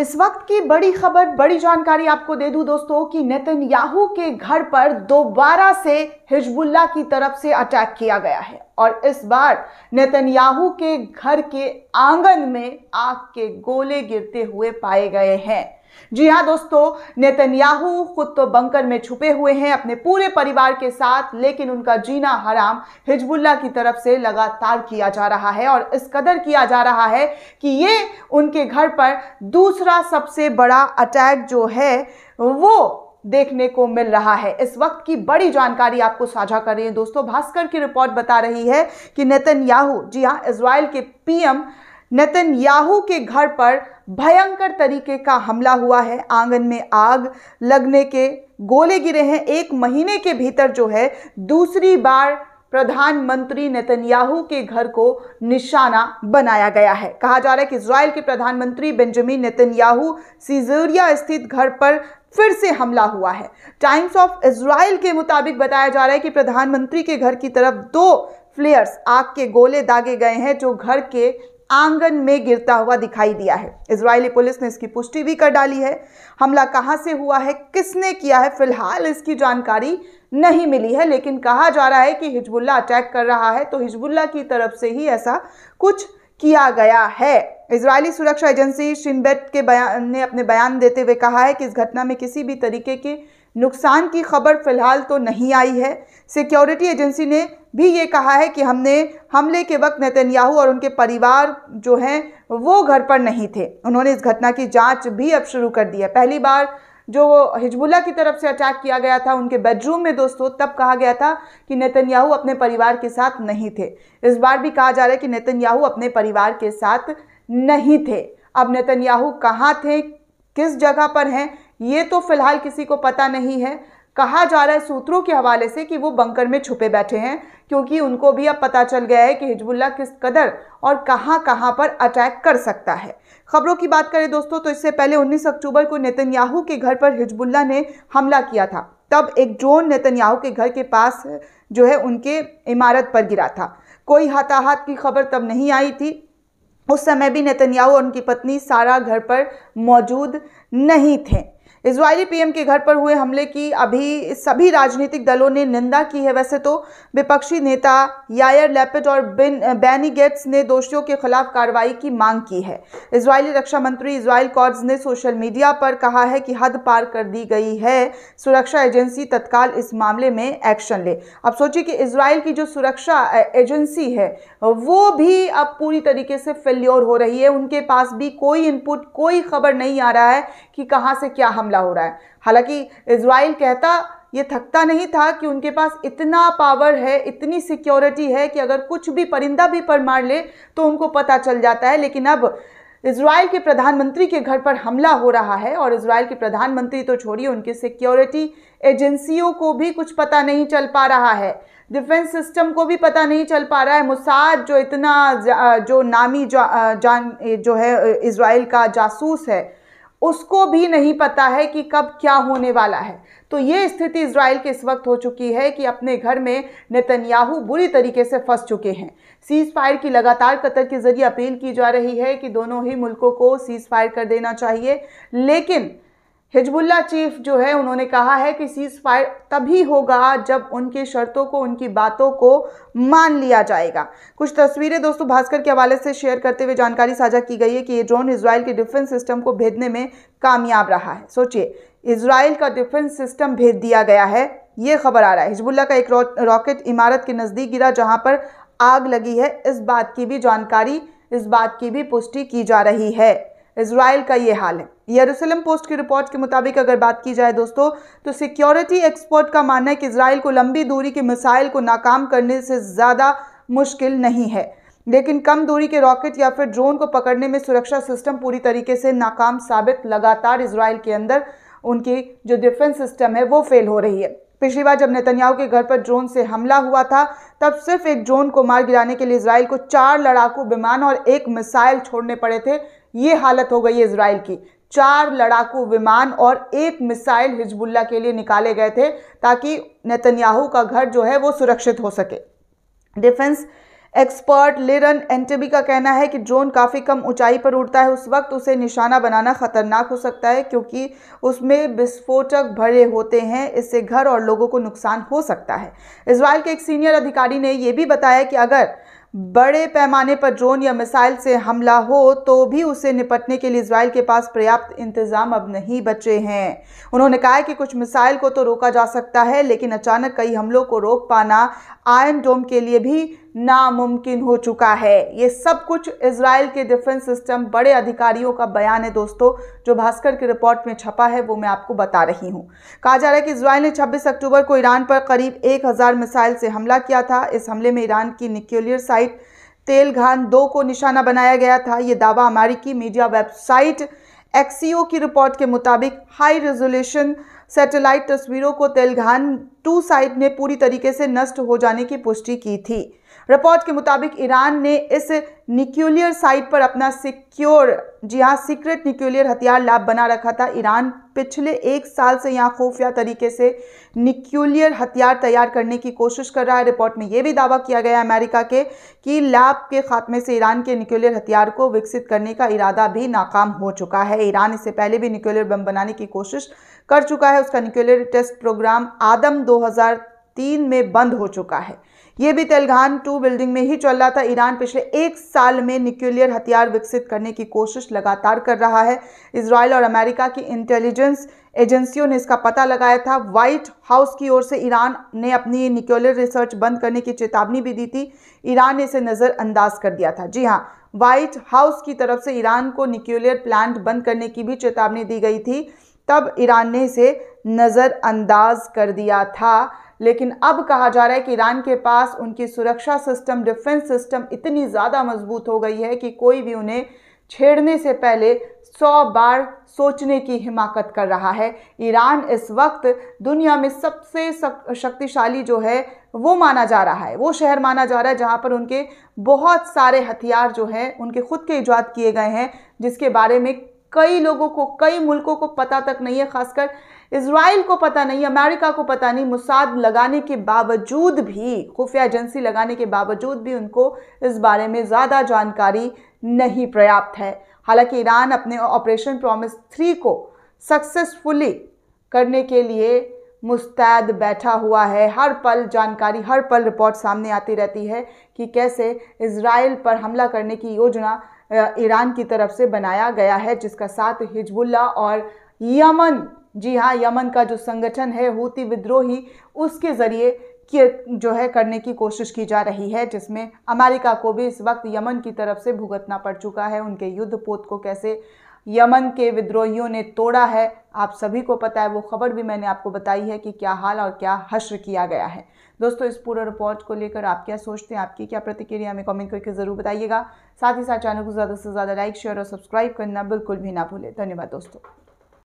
इस वक्त की बड़ी खबर बड़ी जानकारी आपको दे दूं दोस्तों कि नितिन याहू के घर पर दोबारा से हिजबुल्ला की तरफ से अटैक किया गया है और इस बार नितिन याहू के घर के आंगन में आग के गोले गिरते हुए पाए गए हैं जी हाँ दोस्तों नेतन्याहू खुद तो बंकर में छुपे हुए हैं अपने पूरे परिवार के साथ लेकिन उनका जीना हराम हिजबुल्ला की तरफ से लगातार किया जा रहा है और इस कदर किया जा रहा है कि ये उनके घर पर दूसरा सबसे बड़ा अटैक जो है वो देखने को मिल रहा है इस वक्त की बड़ी जानकारी आपको साझा कर रही है दोस्तों भास्कर की रिपोर्ट बता रही है कि नेतन्याहू जी हाँ इसराइल के पीएम नेतन्याहू के घर पर भयंकर तरीके का हमला हुआ है आंगन में आग लगने के गोले गिरे हैं एक महीने के भीतर जो है दूसरी बार प्रधानमंत्री नेतन्याहू के घर को निशाना बनाया गया है कहा जा रहा है कि इसराइल के प्रधानमंत्री बेंजामिन नेतन्याहू सीजोरिया स्थित घर पर फिर से हमला हुआ है टाइम्स ऑफ इसराइल के मुताबिक बताया जा रहा है कि प्रधानमंत्री के घर की तरफ दो फ्लेयर्स आग के गोले दागे गए हैं जो घर के आंगन में गिरता हुआ दिखाई दिया है इसराइली पुलिस ने इसकी पुष्टि भी कर डाली है हमला कहां से हुआ है किसने किया है फिलहाल इसकी जानकारी नहीं मिली है लेकिन कहा जा रहा है कि हिजबुल्ला अटैक कर रहा है तो हिजबुल्ला की तरफ से ही ऐसा कुछ किया गया है इजरायली सुरक्षा एजेंसी शिनबेट के बयान ने अपने बयान देते हुए कहा है कि इस घटना में किसी भी तरीके के नुकसान की खबर फिलहाल तो नहीं आई है सिक्योरिटी एजेंसी ने भी ये कहा है कि हमने हमले के वक्त नेतन्याहू और उनके परिवार जो हैं वो घर पर नहीं थे उन्होंने इस घटना की जांच भी अब शुरू कर दी है पहली बार जो हिजबुल्ला की तरफ से अटैक किया गया था उनके बेडरूम में दोस्तों तब कहा गया था कि नेतन्याहू अपने परिवार के साथ नहीं थे इस बार भी कहा जा रहा है कि नेतन्याहू अपने परिवार के साथ नहीं थे अब नेतन्याहू कहाँ थे किस जगह पर हैं ये तो फिलहाल किसी को पता नहीं है कहा जा रहा है सूत्रों के हवाले से कि वो बंकर में छुपे बैठे हैं क्योंकि उनको भी अब पता चल गया है कि हिजबुल्ला किस कदर और कहां कहां पर अटैक कर सकता है खबरों की बात करें दोस्तों तो इससे पहले 19 अक्टूबर को नेतन्याहू के घर पर हिजबुल्ला ने हमला किया था तब एक ड्रोन नेतन्याहू के घर के पास जो है उनके इमारत पर गिरा था कोई हताहत की खबर तब नहीं आई थी उस समय भी नेतन्याहू और उनकी पत्नी सारा घर पर मौजूद नहीं थे इसराइली पीएम के घर पर हुए हमले की अभी सभी राजनीतिक दलों ने निंदा की है वैसे तो विपक्षी नेता यायर लेपिट और बिन बैनी गेट्स ने दोषियों के खिलाफ कार्रवाई की मांग की है इसराइली रक्षा मंत्री इसराइल कॉर्ड्स ने सोशल मीडिया पर कहा है कि हद पार कर दी गई है सुरक्षा एजेंसी तत्काल इस मामले में एक्शन ले अब सोचिए कि इसराइल की जो सुरक्षा एजेंसी है वो भी अब पूरी तरीके से फेल्योर हो रही है उनके पास भी कोई इनपुट कोई खबर नहीं आ रहा है कि कहाँ से क्या हमला मुकाबला हो रहा है हालांकि इसराइल कहता ये थकता नहीं था कि उनके पास इतना पावर है इतनी सिक्योरिटी है कि अगर कुछ भी परिंदा भी पर मार ले तो उनको पता चल जाता है लेकिन अब इसराइल के प्रधानमंत्री के घर पर हमला हो रहा है और इसराइल के प्रधानमंत्री तो छोड़िए उनकी सिक्योरिटी एजेंसियों को भी कुछ पता नहीं चल पा रहा है डिफेंस सिस्टम को भी पता नहीं चल पा रहा है मुसाद जो इतना जो नामी जा, जान जो है इसराइल का जासूस है उसको भी नहीं पता है कि कब क्या होने वाला है तो ये स्थिति इसराइल के इस वक्त हो चुकी है कि अपने घर में नेतन्याहू बुरी तरीके से फंस चुके हैं सीज फायर की लगातार कतर के जरिए अपील की जा रही है कि दोनों ही मुल्कों को सीज फायर कर देना चाहिए लेकिन हिजबुल्ला चीफ जो है उन्होंने कहा है कि सीज फायर तभी होगा जब उनकी शर्तों को उनकी बातों को मान लिया जाएगा कुछ तस्वीरें दोस्तों भास्कर के हवाले से शेयर करते हुए जानकारी साझा की गई है कि ये ड्रोन इसराइल के डिफेंस सिस्टम को भेजने में कामयाब रहा है सोचिए इसराइल का डिफेंस सिस्टम भेज दिया गया है ये खबर आ रहा है हिजबुल्ला का एक रॉकेट इमारत के नज़दीक गिरा जहाँ पर आग लगी है इस बात की भी जानकारी इस बात की भी पुष्टि की जा रही है इसराइल का ये हाल है यरूशलेम पोस्ट की रिपोर्ट के मुताबिक अगर बात की जाए दोस्तों तो सिक्योरिटी एक्सपर्ट का मानना है कि इसराइल को लंबी दूरी के मिसाइल को नाकाम करने से ज़्यादा मुश्किल नहीं है लेकिन कम दूरी के रॉकेट या फिर ड्रोन को पकड़ने में सुरक्षा सिस्टम पूरी तरीके से नाकाम साबित लगातार इसराइल के अंदर उनकी जो डिफेंस सिस्टम है वो फेल हो रही है पिछली बार जब नेतन्याहू के घर पर ड्रोन से हमला हुआ था तब सिर्फ एक ड्रोन को मार गिराने के लिए इसराइल को चार लड़ाकू विमान और एक मिसाइल छोड़ने पड़े थे ये हालत हो गई है इसराइल की चार लड़ाकू विमान और एक मिसाइल हिजबुल्ला के लिए निकाले गए थे ताकि नेतन्याहू का घर जो है वो सुरक्षित हो सके डिफेंस एक्सपर्ट लिरन एंटेबी का कहना है कि ड्रोन काफ़ी कम ऊंचाई पर उड़ता है उस वक्त उसे निशाना बनाना खतरनाक हो सकता है क्योंकि उसमें विस्फोटक भरे होते हैं इससे घर और लोगों को नुकसान हो सकता है इसराइल के एक सीनियर अधिकारी ने यह भी बताया कि अगर बड़े पैमाने पर ड्रोन या मिसाइल से हमला हो तो भी उसे निपटने के लिए इसराइल के पास पर्याप्त इंतजाम अब नहीं बचे हैं उन्होंने कहा कि कुछ मिसाइल को तो रोका जा सकता है लेकिन अचानक कई हमलों को रोक पाना आयन डोम के लिए भी नामुमकिन हो चुका है ये सब कुछ इसराइल के डिफेंस सिस्टम बड़े अधिकारियों का बयान है दोस्तों जो भास्कर की रिपोर्ट में छपा है वो मैं आपको बता रही हूँ कहा जा रहा है कि इसराइल ने 26 अक्टूबर को ईरान पर करीब 1000 मिसाइल से हमला किया था इस हमले में ईरान की न्यूक्लियर साइट तेल घान दो को निशाना बनाया गया था ये दावा अमेरिकी मीडिया वेबसाइट एक्सीओ की रिपोर्ट के मुताबिक हाई रेजोल्यूशन सैटेलाइट तस्वीरों को तेलघान टू साइट ने पूरी तरीके से नष्ट हो जाने की पुष्टि की थी रिपोर्ट के मुताबिक ईरान ने इस न्यूक्लियर साइट पर अपना सिक्योर जी हाँ सीक्रेट न्यूक्लियर हथियार लैब बना रखा था ईरान पिछले एक साल से यहाँ खुफिया तरीके से न्यूक्लियर हथियार तैयार करने की कोशिश कर रहा है रिपोर्ट में यह भी दावा किया गया है अमेरिका के कि लैब के खात्मे से ईरान के न्यूक्लियर हथियार को विकसित करने का इरादा भी नाकाम हो चुका है ईरान इससे पहले भी न्यूक्लियर बम बनाने की कोशिश कर चुका है उसका न्यूक्लियर टेस्ट प्रोग्राम आदम दो में बंद हो चुका है ये भी तेलगान टू बिल्डिंग में ही चल रहा था ईरान पिछले एक साल में न्यूक्लियर हथियार विकसित करने की कोशिश लगातार कर रहा है इसराइल और अमेरिका की इंटेलिजेंस एजेंसियों ने इसका पता लगाया था व्हाइट हाउस की ओर से ईरान ने अपनी न्यूक्लियर रिसर्च बंद करने की चेतावनी भी दी थी ईरान ने इसे नज़रअंदाज कर दिया था जी हाँ व्हाइट हाउस की तरफ से ईरान को न्यूक्लियर प्लांट बंद करने की भी चेतावनी दी गई थी तब ईरान ने इसे नज़रअंदाज कर दिया था लेकिन अब कहा जा रहा है कि ईरान के पास उनकी सुरक्षा सिस्टम डिफेंस सिस्टम इतनी ज़्यादा मजबूत हो गई है कि कोई भी उन्हें छेड़ने से पहले सौ बार सोचने की हिमाकत कर रहा है ईरान इस वक्त दुनिया में सबसे शक्तिशाली जो है वो माना जा रहा है वो शहर माना जा रहा है जहाँ पर उनके बहुत सारे हथियार जो हैं उनके खुद के ईजाद किए गए हैं जिसके बारे में कई लोगों को कई मुल्कों को पता तक नहीं है खासकर इसराइल को पता नहीं अमेरिका को पता नहीं मुसाद लगाने के बावजूद भी खुफिया एजेंसी लगाने के बावजूद भी उनको इस बारे में ज़्यादा जानकारी नहीं पर्याप्त है हालांकि ईरान अपने ऑपरेशन प्रॉमिस थ्री को सक्सेसफुली करने के लिए मुस्तैद बैठा हुआ है हर पल जानकारी हर पल रिपोर्ट सामने आती रहती है कि कैसे इसराइल पर हमला करने की योजना ईरान की तरफ से बनाया गया है जिसका साथ हिजबुल्ला और यमन जी हाँ यमन का जो संगठन है हूती विद्रोही उसके ज़रिए जो है करने की कोशिश की जा रही है जिसमें अमेरिका को भी इस वक्त यमन की तरफ से भुगतना पड़ चुका है उनके युद्ध पोत को कैसे यमन के विद्रोहियों ने तोड़ा है आप सभी को पता है वो खबर भी मैंने आपको बताई है कि क्या हाल और क्या हश्र किया गया है दोस्तों इस पूरे रिपोर्ट को लेकर आप क्या सोचते हैं आपकी क्या प्रतिक्रिया हमें कमेंट करके ज़रूर बताइएगा साथ ही साथ चैनल को ज़्यादा से ज़्यादा लाइक शेयर और सब्सक्राइब करना बिल्कुल भी ना भूलें धन्यवाद दोस्तों